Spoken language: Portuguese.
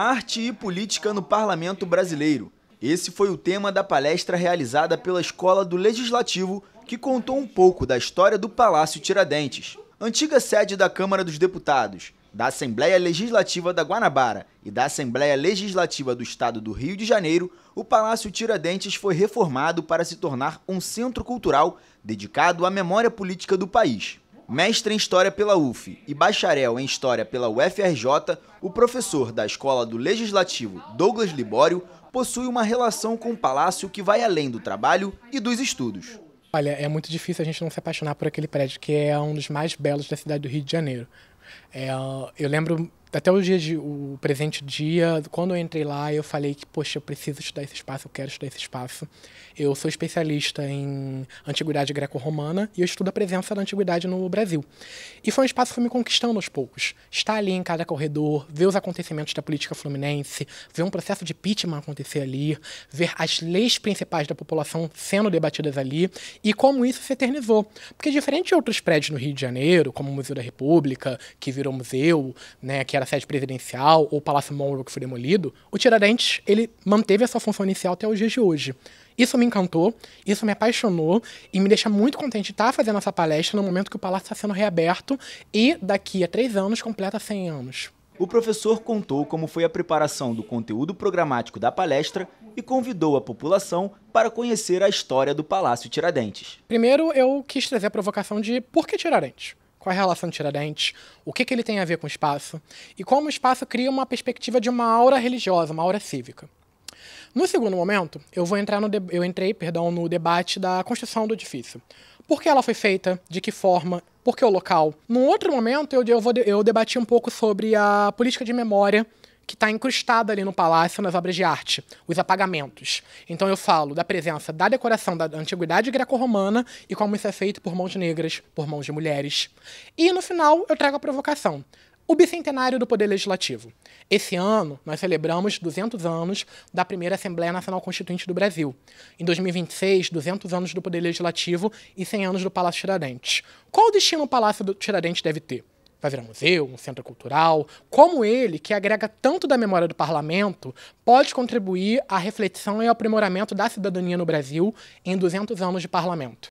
Arte e política no parlamento brasileiro. Esse foi o tema da palestra realizada pela Escola do Legislativo, que contou um pouco da história do Palácio Tiradentes, antiga sede da Câmara dos Deputados, da Assembleia Legislativa da Guanabara e da Assembleia Legislativa do Estado do Rio de Janeiro, o Palácio Tiradentes foi reformado para se tornar um centro cultural dedicado à memória política do país. Mestre em História pela UF e bacharel em História pela UFRJ, o professor da Escola do Legislativo Douglas Libório possui uma relação com o palácio que vai além do trabalho e dos estudos. Olha, é muito difícil a gente não se apaixonar por aquele prédio que é um dos mais belos da cidade do Rio de Janeiro. É, eu lembro até o, dia de, o presente dia, quando eu entrei lá, eu falei que, poxa, eu preciso estudar esse espaço, eu quero estudar esse espaço. Eu sou especialista em antiguidade greco-romana e eu estudo a presença da antiguidade no Brasil. E foi um espaço que foi me conquistando aos poucos. Estar ali em cada corredor, ver os acontecimentos da política fluminense, ver um processo de impeachment acontecer ali, ver as leis principais da população sendo debatidas ali e como isso se eternizou. Porque diferente de outros prédios no Rio de Janeiro, como o Museu da República, que virou museu, né, que era sede presidencial, ou o Palácio Monroe, que foi demolido, o Tiradentes ele manteve a sua função inicial até os dias de hoje. Isso me encantou, isso me apaixonou e me deixa muito contente de estar fazendo essa palestra no momento que o palácio está sendo reaberto e daqui a três anos completa 100 anos. O professor contou como foi a preparação do conteúdo programático da palestra e convidou a população para conhecer a história do Palácio Tiradentes. Primeiro, eu quis trazer a provocação de por que Tiradentes? qual é a relação de Tiradentes, o que, que ele tem a ver com o espaço, e como o espaço cria uma perspectiva de uma aura religiosa, uma aura cívica. No segundo momento, eu vou entrar no eu entrei, perdão, no debate da construção do edifício. Por que ela foi feita? De que forma? Por que o local? Num outro momento, eu, eu, vou, eu debati um pouco sobre a política de memória que está incrustada ali no palácio nas obras de arte, os apagamentos. Então eu falo da presença da decoração da antiguidade greco-romana e como isso é feito por mãos negras, por mãos de mulheres. E no final eu trago a provocação. O bicentenário do Poder Legislativo. Esse ano, nós celebramos 200 anos da primeira Assembleia Nacional Constituinte do Brasil. Em 2026, 200 anos do Poder Legislativo e 100 anos do Palácio Tiradentes. Qual destino o Palácio Tiradentes deve ter? Vai virar museu, um centro cultural? Como ele, que agrega tanto da memória do parlamento, pode contribuir à reflexão e ao aprimoramento da cidadania no Brasil em 200 anos de parlamento?